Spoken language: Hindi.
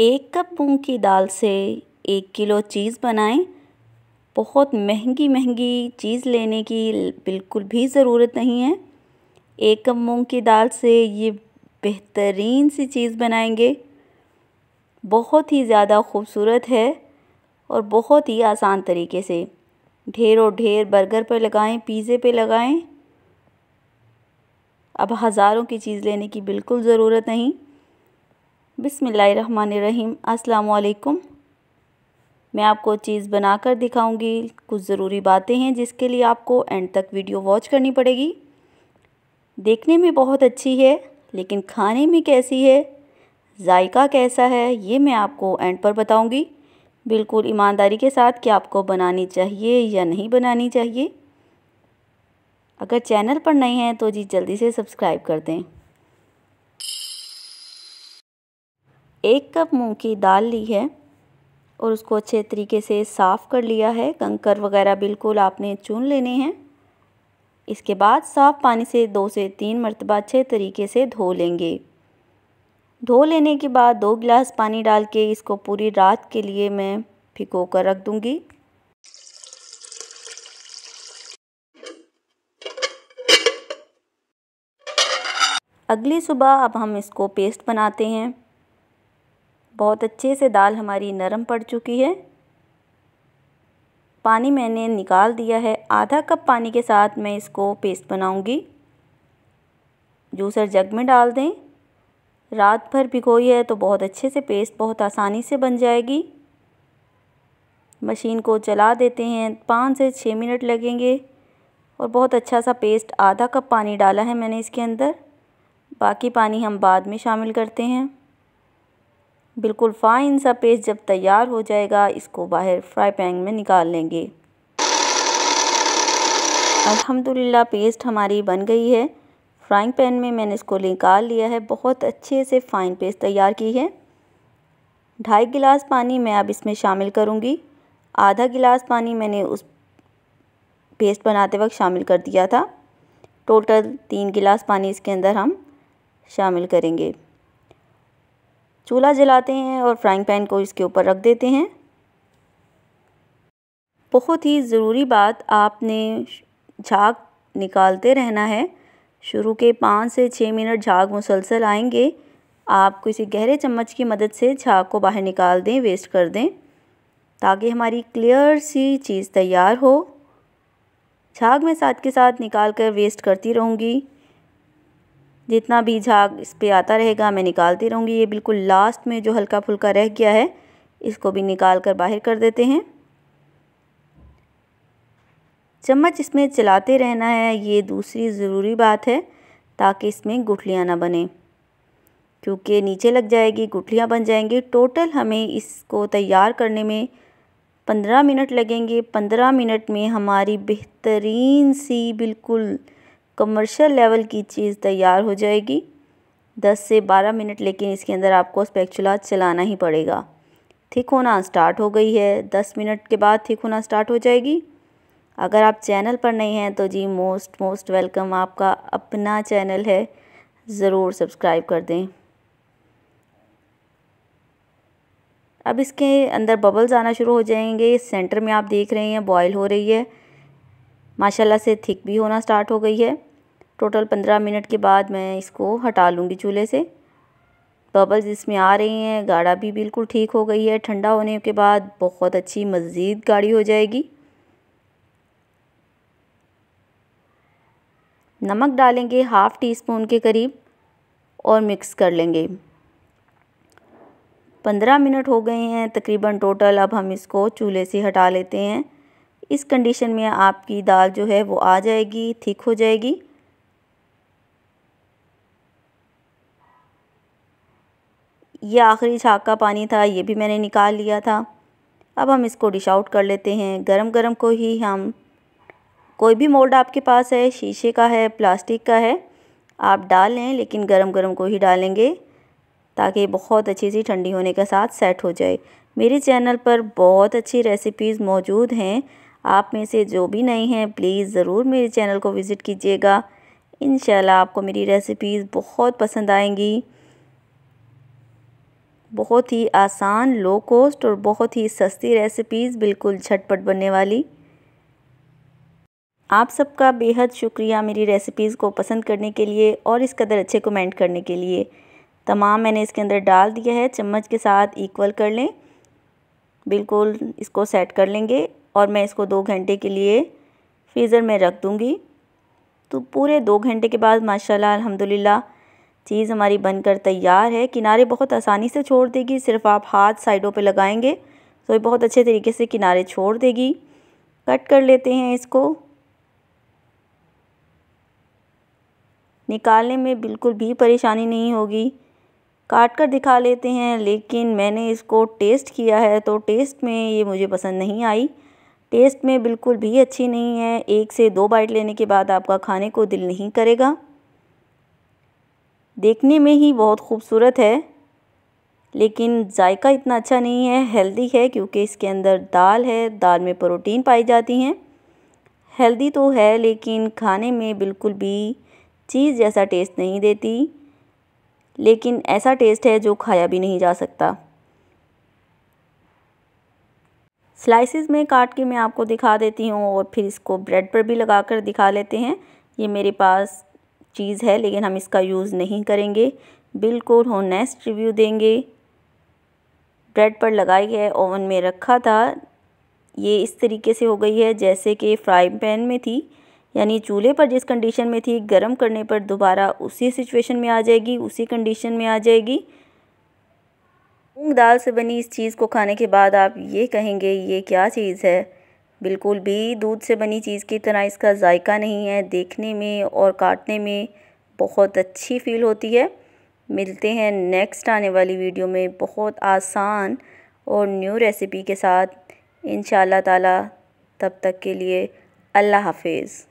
एक कप मूँग की दाल से एक किलो चीज़ बनाएं बहुत महंगी महंगी चीज़ लेने की बिल्कुल भी ज़रूरत नहीं है एक कप मूँग की दाल से ये बेहतरीन सी चीज़ बनाएंगे बहुत ही ज़्यादा खूबसूरत है और बहुत ही आसान तरीके से ढेर और ढेर बर्गर पर लगाएं पिज़्ज़े पे लगाएं अब हज़ारों की चीज़ लेने की बिल्कुल ज़रूरत नहीं बिसमीम अस्सलाम मैं आपको चीज़ बनाकर दिखाऊंगी कुछ ज़रूरी बातें हैं जिसके लिए आपको एंड तक वीडियो वॉच करनी पड़ेगी देखने में बहुत अच्छी है लेकिन खाने में कैसी है जायका कैसा है ये मैं आपको एंड पर बताऊंगी बिल्कुल ईमानदारी के साथ कि आपको बनानी चाहिए या नहीं बनानी चाहिए अगर चैनल पर नए हैं तो जी जल्दी से सब्सक्राइब कर दें एक कप मूंग की दाल ली है और उसको अच्छे तरीके से साफ़ कर लिया है कंकर वगैरह बिल्कुल आपने चुन लेने हैं इसके बाद साफ़ पानी से दो से तीन मरतबा अच्छे तरीके से धो लेंगे धो लेने के बाद दो गिलास पानी डाल के इसको पूरी रात के लिए मैं भिगो कर रख दूँगी अगली सुबह अब हम इसको पेस्ट बनाते हैं बहुत अच्छे से दाल हमारी नरम पड़ चुकी है पानी मैंने निकाल दिया है आधा कप पानी के साथ मैं इसको पेस्ट बनाऊंगी जूसर जग में डाल दें रात भर भिगोई है तो बहुत अच्छे से पेस्ट बहुत आसानी से बन जाएगी मशीन को चला देते हैं पाँच से छः मिनट लगेंगे और बहुत अच्छा सा पेस्ट आधा कप पानी डाला है मैंने इसके अंदर बाकी पानी हम बाद में शामिल करते हैं बिल्कुल फ़ाइन सा पेस्ट जब तैयार हो जाएगा इसको बाहर फ्राई पैन में निकाल लेंगे अल्हम्दुलिल्लाह पेस्ट हमारी बन गई है फ्राइंग पैन में मैंने इसको निकाल लिया है बहुत अच्छे से फ़ाइन पेस्ट तैयार की है ढाई गिलास पानी मैं अब इसमें शामिल करूँगी आधा गिलास पानी मैंने उस पेस्ट बनाते वक्त शामिल कर दिया था टोटल तीन गिलास पानी इसके अंदर हम शामिल करेंगे चूल्हा जलाते हैं और फ्राइंग पैन को इसके ऊपर रख देते हैं बहुत ही ज़रूरी बात आपने झाग निकालते रहना है शुरू के पाँच से छः मिनट झाग मुसलसल आएंगे आप किसी गहरे चम्मच की मदद से झाग को बाहर निकाल दें वेस्ट कर दें ताकि हमारी क्लियर सी चीज़ तैयार हो झाग मैं साथ के साथ निकाल कर वेस्ट करती रहूँगी जितना भी झाग इस पर आता रहेगा मैं निकालती रहूँगी ये बिल्कुल लास्ट में जो हल्का फुल्का रह गया है इसको भी निकाल कर बाहर कर देते हैं चम्मच इसमें चलाते रहना है ये दूसरी ज़रूरी बात है ताकि इसमें गुठलियाँ ना बने क्योंकि नीचे लग जाएगी गुठलियाँ बन जाएंगी टोटल हमें इसको तैयार करने में पंद्रह मिनट लगेंगे पंद्रह मिनट में हमारी बेहतरीन सी बिल्कुल कमर्शियल लेवल की चीज़ तैयार हो जाएगी 10 से 12 मिनट लेकिन इसके अंदर आपको स्पैक्चुला चलाना ही पड़ेगा थिक होना स्टार्ट हो गई है 10 मिनट के बाद थिक होना स्टार्ट हो जाएगी अगर आप चैनल पर नहीं हैं तो जी मोस्ट मोस्ट वेलकम आपका अपना चैनल है ज़रूर सब्सक्राइब कर दें अब इसके अंदर बबल्स आना शुरू हो जाएंगे सेंटर में आप देख रहे हैं बॉयल हो रही है माशाल्लाह से थिक भी होना स्टार्ट हो गई है टोटल पंद्रह मिनट के बाद मैं इसको हटा लूँगी चूल्हे से बबल्स इसमें आ रही हैं गाढ़ा भी बिल्कुल ठीक हो गई है ठंडा होने के बाद बहुत अच्छी मज़ीद गाढ़ी हो जाएगी नमक डालेंगे हाफ़ टी स्पून के करीब और मिक्स कर लेंगे पंद्रह मिनट हो गए हैं तकरीबन टोटल अब हम इसको चूल्हे से हटा लेते हैं इस कंडीशन में आपकी दाल जो है वो आ जाएगी थिक हो जाएगी ये आखिरी छाक का पानी था ये भी मैंने निकाल लिया था अब हम इसको डिश आउट कर लेते हैं गरम गरम को ही हम कोई भी मोल्ड आपके पास है शीशे का है प्लास्टिक का है आप डाल लें लेकिन गरम गरम को ही डालेंगे ताकि बहुत अच्छी सी ठंडी होने के साथ सेट हो जाए मेरे चैनल पर बहुत अच्छी रेसिपीज़ मौजूद हैं आप में से जो भी नए हैं प्लीज़ ज़रूर मेरे चैनल को विज़िट कीजिएगा इन आपको मेरी रेसिपीज़ बहुत पसंद आएंगी बहुत ही आसान लो कॉस्ट और बहुत ही सस्ती रेसिपीज़ बिल्कुल झटपट बनने वाली आप सबका बेहद शुक्रिया मेरी रेसिपीज़ को पसंद करने के लिए और इस कदर अच्छे कमेंट करने के लिए तमाम मैंने इसके अंदर डाल दिया है चम्मच के साथ इक्वल कर लें बिल्कुल इसको सेट कर लेंगे और मैं इसको दो घंटे के लिए फ्रीज़र में रख दूँगी तो पूरे दो घंटे के बाद माशाल्लाह अल्हम्दुलिल्लाह चीज़ हमारी बनकर तैयार है किनारे बहुत आसानी से छोड़ देगी सिर्फ आप हाथ साइडों पे लगाएंगे तो ये बहुत अच्छे तरीके से किनारे छोड़ देगी कट कर लेते हैं इसको निकालने में बिल्कुल भी परेशानी नहीं होगी काट कर दिखा लेते हैं लेकिन मैंने इसको टेस्ट किया है तो टेस्ट में ये मुझे पसंद नहीं आई टेस्ट में बिल्कुल भी अच्छी नहीं है एक से दो बाइट लेने के बाद आपका खाने को दिल नहीं करेगा देखने में ही बहुत खूबसूरत है लेकिन जायका इतना अच्छा नहीं है हेल्दी है क्योंकि इसके अंदर दाल है दाल में प्रोटीन पाई जाती हैं हेल्दी तो है लेकिन खाने में बिल्कुल भी चीज़ जैसा टेस्ट नहीं देती लेकिन ऐसा टेस्ट है जो खाया भी नहीं जा सकता स्लाइसेस में काट के मैं आपको दिखा देती हूँ और फिर इसको ब्रेड पर भी लगा कर दिखा लेते हैं ये मेरे पास चीज़ है लेकिन हम इसका यूज़ नहीं करेंगे बिल्कुल हो होनेस्ट रिव्यू देंगे ब्रेड पर लगाए गए ओवन में रखा था ये इस तरीके से हो गई है जैसे कि फ्राई पैन में थी यानी चूल्हे पर जिस कंडीशन में थी गर्म करने पर दोबारा उसी सिचुएशन में आ जाएगी उसी कंडीशन में आ जाएगी मूंग दाल से बनी इस चीज़ को खाने के बाद आप ये कहेंगे ये क्या चीज़ है बिल्कुल भी दूध से बनी चीज़ की तरह इसका जायका नहीं है देखने में और काटने में बहुत अच्छी फ़ील होती है मिलते हैं नेक्स्ट आने वाली वीडियो में बहुत आसान और न्यू रेसिपी के साथ इन ताला तब तक के लिए अल्लाह हाफिज़